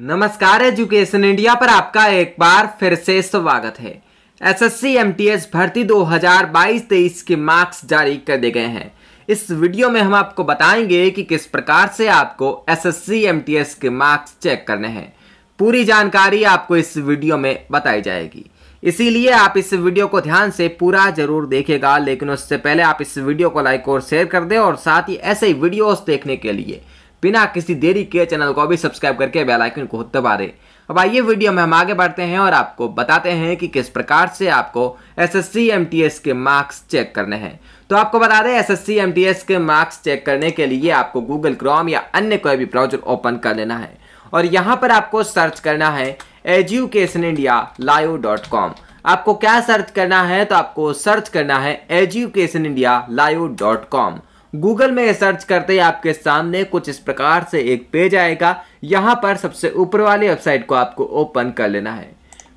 नमस्कार education India पर आपका एक बार फिर से स्वागत है एसएससी एमटीएस भर्ती 2022-23 के मार्क्स जारी कर दिए गए हैं इस वीडियो में हम आपको बताएंगे कि किस प्रकार से आपको एसएससी एमटीएस के मार्क्स चेक करने हैं पूरी जानकारी आपको इस वीडियो में बताई जाएगी इसीलिए आप इस वीडियो को ध्यान से पूरा जरूर देखेगा लेकिन उससे पहले आप इस वीडियो को लाइक और शेयर कर दें और साथ ही ऐसे ही वीडियोस देखने के लिए बिना किसी देरी के चैनल को भी सब्सक्राइब करके बेलाइकन को दबा दे अब आइए वीडियो में हम आगे बढ़ते हैं और आपको बताते हैं कि किस प्रकार से आपको एस एस के मार्क्स चेक करने हैं तो आपको बता दें एस एस के मार्क्स चेक करने के लिए आपको गूगल क्रोम या अन्य कोई भी ब्राउजर ओपन कर लेना है और यहाँ पर आपको सर्च करना है education India live dot com आपको क्या सर्च करना है तो आपको सर्च करना है education India live dot com Google में सर्च करते ही आपके सामने कुछ इस प्रकार से एक पेज आएगा यहाँ पर सबसे ऊपर वाली वेबसाइट को आपको ओपन कर लेना है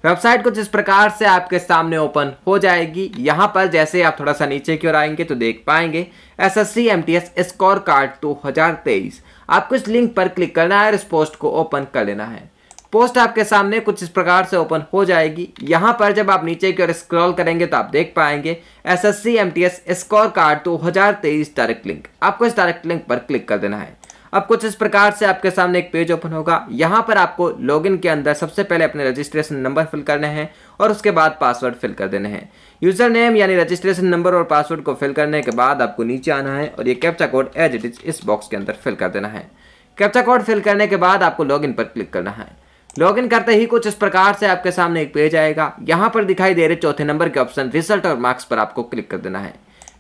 वेबसाइट कुछ इस प्रकार से आपके सामने ओपन हो जाएगी यहाँ पर जैसे आप थोड़ा सा नीचे की ओर आएंगे तो देख पाएंगे S S C M T S score card दो हज़ार तेईस आपको इस लिंक पर क्लिक करना है और इस पोस्ट को ओपन कर लेना है पोस्ट आपके सामने कुछ इस प्रकार से ओपन हो जाएगी यहाँ पर जब आप नीचे की ओर स्क्रॉल करेंगे तो आप देख पाएंगे S S C M T S score card दो हजार तेईस डायरेक्ट लिंक आपको इस डायरेक्ट लिंक पर क्लिक कर देना है अब कुछ इस प्रकार से आपके सामने एक पेज ओपन होगा यहाँ पर आपको लॉगिन के अंदर सबसे पहले अपने रजिस्ट्रेशन नंबर फिल करने हैं और उसके बाद पासवर्ड फिल कर देने हैं यूजर नेम यानी रजिस्ट्रेशन नंबर और पासवर्ड को फिल करने के बाद आपको नीचे आना है और ये captcha code as it is इस बॉक्स के अंदर फिल कर देना है कैप्चा कोड फिल करने के बाद आपको लॉगिन पर क्लिक करना है लॉगिन करते ही कुछ इस प्रकार से आपके सामने एक पेज आएगा यहाँ पर दिखाई दे रहे चौथे नंबर के ऑप्शन रिजल्ट और मार्क्स पर आपको क्लिक कर देना है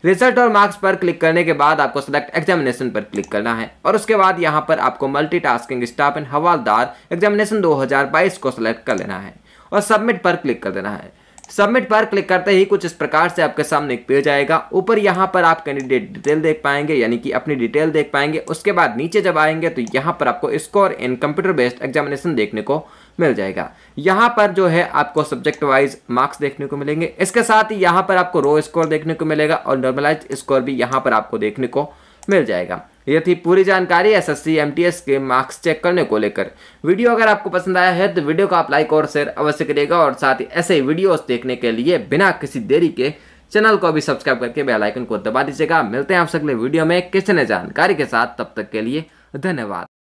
रिजल्ट और मार्क्स पर क्लिक करने के बाद आपको सिलेक्ट एग्जामिनेशन पर क्लिक करना है और उसके बाद यहाँ पर आपको multitasking staff and havaldar examination 2022 को सिलेक्ट कर लेना है और सबमिट पर क्लिक कर देना है सबमिट पर क्लिक करते ही कुछ इस प्रकार से आपके सामने एक पेज आएगा ऊपर यहाँ पर आप कैंडिडेट डिटेल देख पाएंगे यानी कि अपनी डिटेल देख पाएंगे उसके बाद नीचे जब आएंगे तो यहाँ पर आपको score in computer based examination देखने को मिल जाएगा यहाँ पर जो है आपको सब्जेक्ट वाइज मार्क्स देखने को मिलेंगे इसके साथ ही यहाँ पर आपको रो स्कोर देखने को मिलेगा और नॉर्मलाइज स्कोर भी यहाँ पर आपको देखने को मिल जाएगा ये थी पूरी जानकारी एस एस के मार्क्स चेक करने को लेकर वीडियो अगर आपको पसंद आया है तो वीडियो को आप लाइक और शेयर अवश्य करिएगा और साथ ही ऐसे ही वीडियोस देखने के लिए बिना किसी देरी के चैनल को भी सब्सक्राइब करके बेल आइकन को दबा दीजिएगा मिलते हैं आप अगले वीडियो में किसी ने जानकारी के साथ तब तक के लिए धन्यवाद